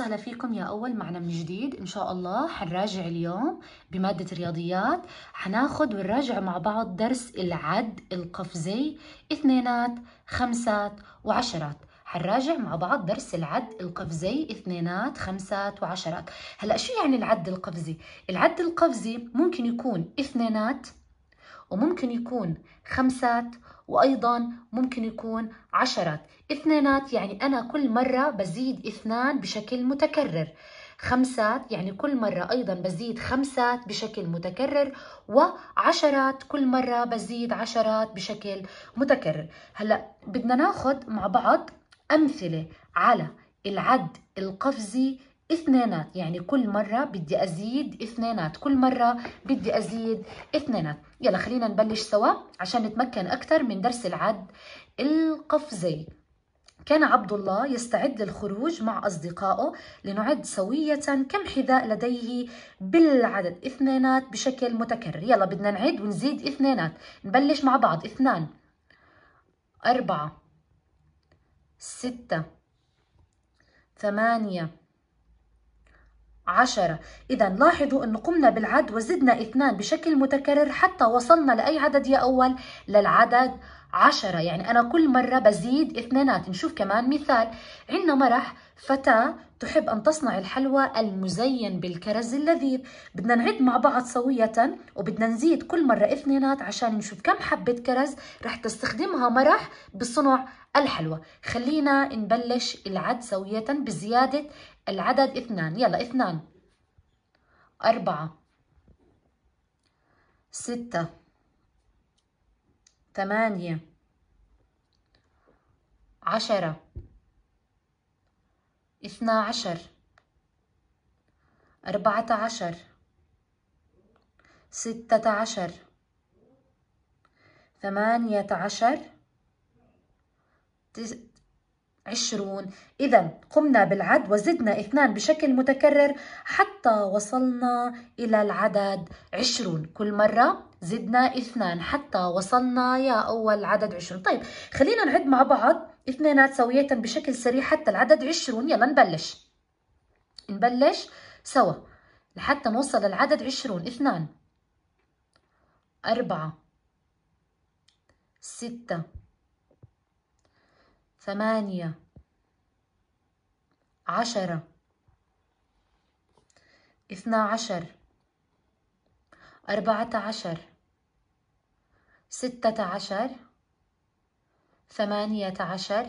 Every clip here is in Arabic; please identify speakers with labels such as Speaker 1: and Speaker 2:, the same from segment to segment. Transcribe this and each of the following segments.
Speaker 1: وسهلا فيكم يا أول معنا من جديد إن شاء الله حنراجع اليوم بمادة الرياضيات حناخد ونراجع مع بعض درس العد القفزي اثنينات خمسات وعشرات حنراجع مع بعض درس العد القفزي اثنينات خمسات وعشرات هلأ شو يعني العد القفزي؟ العد القفزي ممكن يكون اثنينات وممكن يكون خمسات وأيضا ممكن يكون عشرات اثنينات يعني أنا كل مرة بزيد اثنان بشكل متكرر خمسات يعني كل مرة أيضا بزيد خمسات بشكل متكرر وعشرات كل مرة بزيد عشرات بشكل متكرر هلأ بدنا ناخد مع بعض أمثلة على العد القفزي اثنينات يعني كل مرة بدي أزيد اثنينات كل مرة بدي أزيد اثنينات يلا خلينا نبلش سوا عشان نتمكن أكثر من درس العد القفزي كان عبد الله يستعد للخروج مع أصدقائه لنعد سوية كم حذاء لديه بالعدد اثنينات بشكل متكرر يلا بدنا نعد ونزيد اثنينات نبلش مع بعض اثنان أربعة ستة ثمانية عشرة إذا لاحظوا أنه قمنا بالعد وزدنا اثنان بشكل متكرر حتى وصلنا لأي عدد يا أول للعدد عشرة يعني أنا كل مرة بزيد اثنينات نشوف كمان مثال عندنا مرح فتاة تحب أن تصنع الحلوى المزين بالكرز اللذيذ بدنا نعد مع بعض سوية وبدنا نزيد كل مرة اثنينات عشان نشوف كم حبة كرز رح تستخدمها مرح بصنع الحلوى خلينا نبلش العد سوية بزيادة العدد اثنان يلا اثنان أربعة ستة ثمانية عشرة اثنا عشر أربعة عشر ستة عشر ثمانية عشر عشرون إذا قمنا بالعد وزدنا اثنان بشكل متكرر حتى وصلنا إلى العدد عشرون كل مرة زدنا اثنان حتى وصلنا يا أول عدد عشرون طيب خلينا نعد مع بعض اثنينات سوية بشكل سريع حتى العدد عشرون يلا نبلش نبلش سوا لحتى نوصل العدد عشرون اثنان أربعة ستة ثمانية عشرة اثنا عشر أربعة عشر ستة عشر ثمانية عشر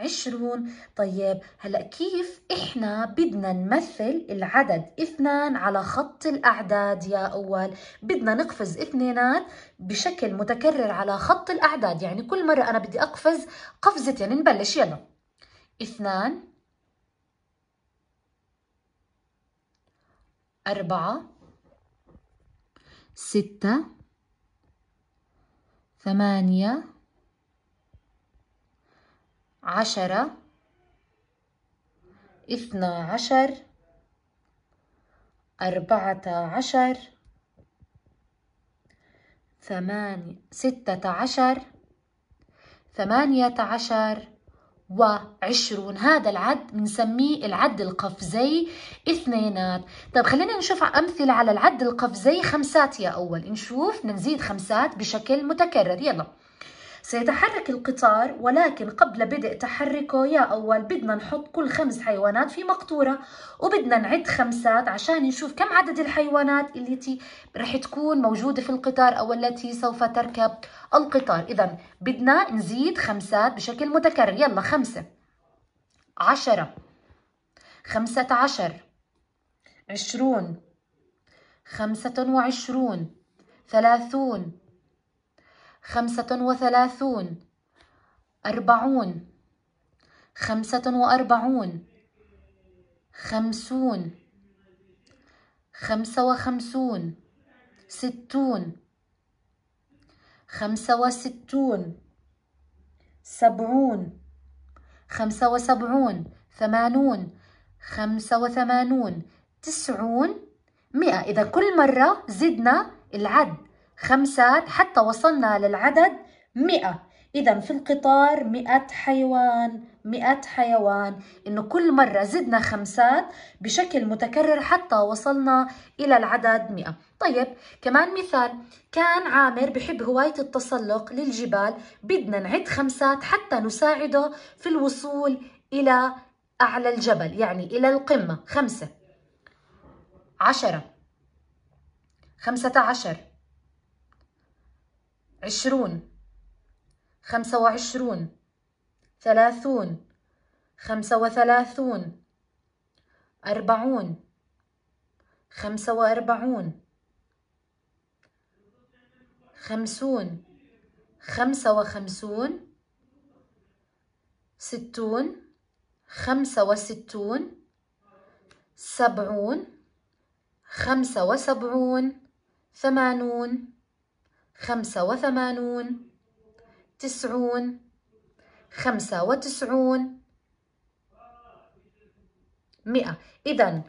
Speaker 1: عشرون طيب هلأ كيف إحنا بدنا نمثل العدد اثنان على خط الأعداد يا أول بدنا نقفز اثنينات بشكل متكرر على خط الأعداد يعني كل مرة أنا بدي أقفز قفزتين نبلش يلا اثنان أربعة ستة ثمانية عشرة اثنا عشر أربعة عشر ثمانية ستة عشر ثمانية عشر وعشرون هذا العد بنسميه العد القفزي اثنينات طيب خلينا نشوف أمثلة على العد القفزي خمسات يا أول نشوف نزيد خمسات بشكل متكرر يلا سيتحرك القطار ولكن قبل بدء تحركه يا أول بدنا نحط كل خمس حيوانات في مقطورة وبدنا نعد خمسات عشان نشوف كم عدد الحيوانات التي رح تكون موجودة في القطار أو التي سوف تركب القطار إذا بدنا نزيد خمسات بشكل متكرر يلا خمسة عشرة خمسة عشر عشرون خمسة وعشرون ثلاثون خمسة وثلاثون أربعون خمسة وأربعون خمسون خمسة وخمسون ستون خمسة وستون سبعون خمسة وسبعون ثمانون خمسة وثمانون تسعون مئة إذا كل مرة زدنا العد خمسات حتى وصلنا للعدد مئة إذا في القطار مئة حيوان مئة حيوان إنه كل مرة زدنا خمسات بشكل متكرر حتى وصلنا إلى العدد مئة طيب كمان مثال كان عامر بحب هواية التسلق للجبال بدنا نعد خمسات حتى نساعده في الوصول إلى أعلى الجبل يعني إلى القمة خمسة عشرة خمسة عشر عشرون خمسة وعشرون ثلاثون خمسة وثلاثون أربعون خمسة وأربعون خمسون خمسة وخمسون ستون خمسة وستون سبعون خمسة وسبعون ثمانون خمسة وثمانون تسعون خمسة وتسعون مئة إذا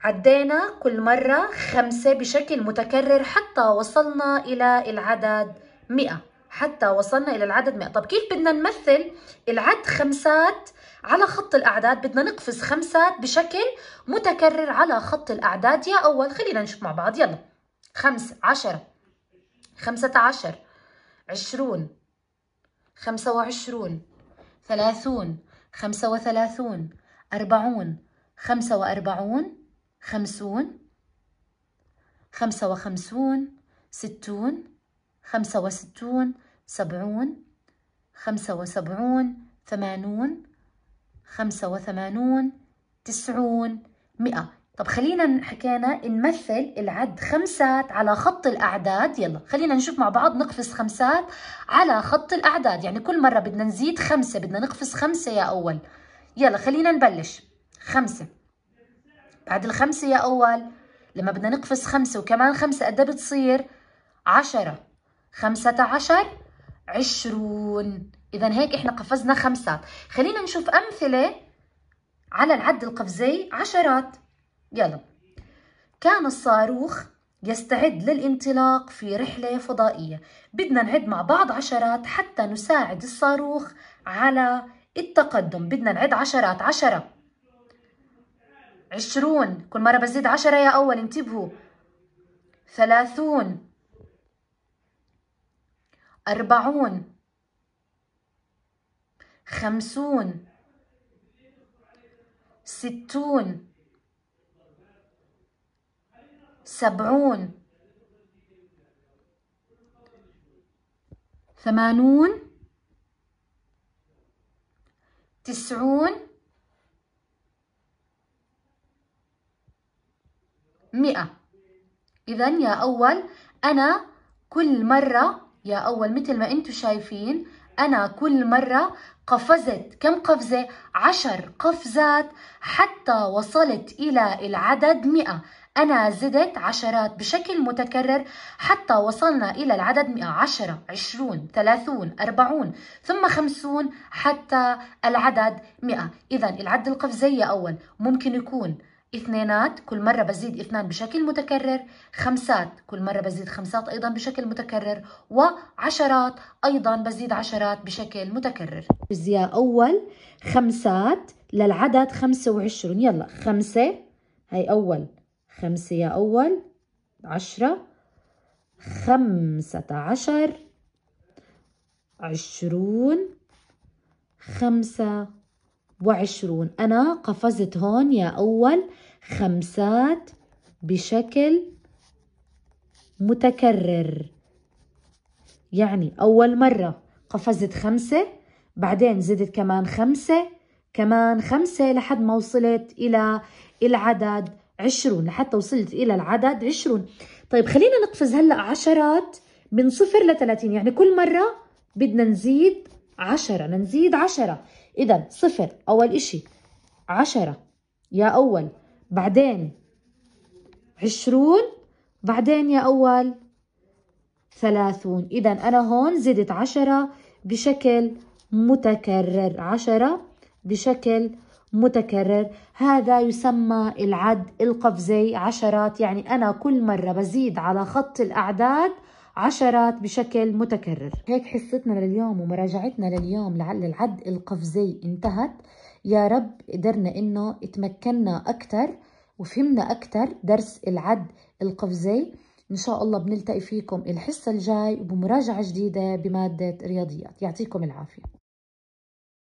Speaker 1: عدينا كل مرة خمسة بشكل متكرر حتى وصلنا إلى العدد مئة حتى وصلنا إلى العدد 100 طب كيف بدنا نمثل العد خمسات على خط الأعداد بدنا نقفز خمسات بشكل متكرر على خط الأعداد يا أول خلينا نشوف مع بعض يلا خمس عشرة خمسة عشر عشرون خمسة وعشرون ثلاثون خمسة وثلاثون أربعون خمسة وأربعون خمسون خمسة وخمسون ستون خمسة وستون سبعون خمسة وسبعون ثمانون خمسة وثمانون تسعون مئة طب خلينا حكينا نمثل العد خمسات على خط الأعداد يلا خلينا نشوف مع بعض نقفز خمسات على خط الأعداد يعني كل مرة بدنا نزيد خمسة بدنا نقفز خمسة يا أول يلا خلينا نبلش خمسة بعد الخمسة يا أول لما بدنا نقفز خمسة وكمان خمسة قد إيه بتصير عشرة خمسة عشر عشرون إذا هيك إحنا قفزنا خمسات خلينا نشوف أمثلة على العد القفزي عشرات يلا كان الصاروخ يستعد للانطلاق في رحلة فضائية بدنا نعد مع بعض عشرات حتى نساعد الصاروخ على التقدم بدنا نعد عشرات عشرة عشرون كل مرة بزيد عشرة يا أول انتبهوا ثلاثون أربعون خمسون ستون سبعون ثمانون تسعون مئة إذا يا أول أنا كل مرة يا أول مثل ما أنتم شايفين أنا كل مرة قفزت كم قفزة؟ عشر قفزات حتى وصلت إلى العدد مئة أنا زدت عشرات بشكل متكرر حتى وصلنا إلى العدد عشرة 20 30 40 ثم 50 حتى العدد 100 إذا العد القفزية أول ممكن يكون اثنينات كل مرة بزيد اثنان بشكل متكرر خمسات كل مرة بزيد خمسات أيضا بشكل متكرر وعشرات أيضا بزيد عشرات بشكل متكرر الجزية أول خمسات للعدد خمسة وعشرون يلا خمسة هاي أول خمسة يا أول عشرة خمسة عشر عشرون خمسة وعشرون أنا قفزت هون يا أول خمسات بشكل متكرر يعني أول مرة قفزت خمسة بعدين زدت كمان خمسة كمان خمسة لحد ما وصلت إلى العدد عشرون لحتى وصلت إلى العدد عشرون طيب خلينا نقفز هلأ عشرات من صفر لثلاثين يعني كل مرة بدنا نزيد عشرة نزيد عشرة إذا صفر أول إشي عشرة يا أول بعدين عشرون بعدين يا أول ثلاثون إذا أنا هون زدت عشرة بشكل متكرر عشرة بشكل متكرر هذا يسمى العد القفزي عشرات يعني أنا كل مرة بزيد على خط الأعداد عشرات بشكل متكرر هيك حصتنا لليوم ومراجعتنا لليوم لعل العد القفزي انتهت يا رب قدرنا انه تمكنا اكثر وفهمنا اكثر درس العد القفزي ان شاء الله بنلتقي فيكم الحصه الجاي بمراجعه جديده بماده رياضيات يعطيكم العافيه